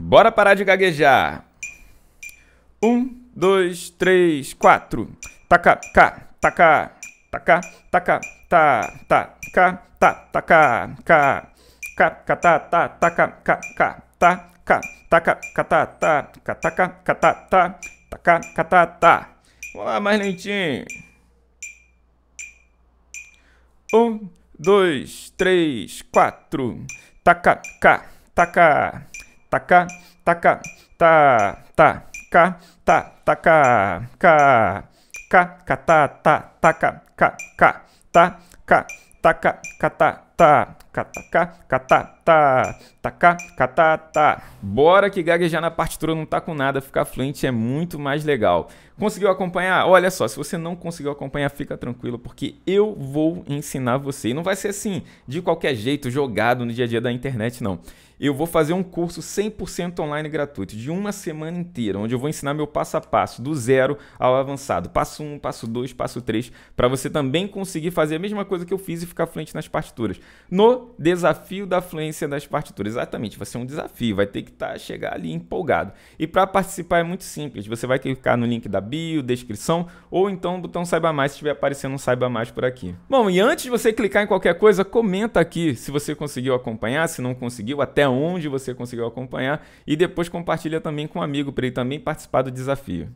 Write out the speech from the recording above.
Bora parar de gaguejar. Um, dois, três, quatro. Taca, cá, taca, taca, taca, tá, tá, cá, tá, taca, cá. Cá, cá, tá, tá, taca, cá, cá, tá, cá, taca, cá, tá, tá, cá, taca, cá, tá, tá, taca, cá, tá, tá. Vamos lá, mais lentinho. Um, dois, três, quatro. Taca, cá, taca. taka, taka, ta, ta, ka, ta, taka, ka, ka, kata, ta, taka, ka, ka, ta, ka, taka, kata, catá, tá, tá catatá, tacá, tá Bora que gaguejar na partitura não tá com nada, ficar fluente é muito mais legal. Conseguiu acompanhar? Olha só, se você não conseguiu acompanhar, fica tranquilo, porque eu vou ensinar você. E não vai ser assim, de qualquer jeito, jogado no dia a dia da internet, não. Eu vou fazer um curso 100% online gratuito, de uma semana inteira, onde eu vou ensinar meu passo a passo, do zero ao avançado. Passo 1, um, passo 2, passo 3, para você também conseguir fazer a mesma coisa que eu fiz e ficar fluente nas partituras no desafio da fluência das partituras. Exatamente, vai ser um desafio, vai ter que tá, chegar ali empolgado. E para participar é muito simples, você vai clicar no link da bio, descrição, ou então o botão Saiba Mais se estiver aparecendo um Saiba Mais por aqui. Bom, e antes de você clicar em qualquer coisa, comenta aqui se você conseguiu acompanhar, se não conseguiu, até onde você conseguiu acompanhar, e depois compartilha também com um amigo para ele também participar do desafio.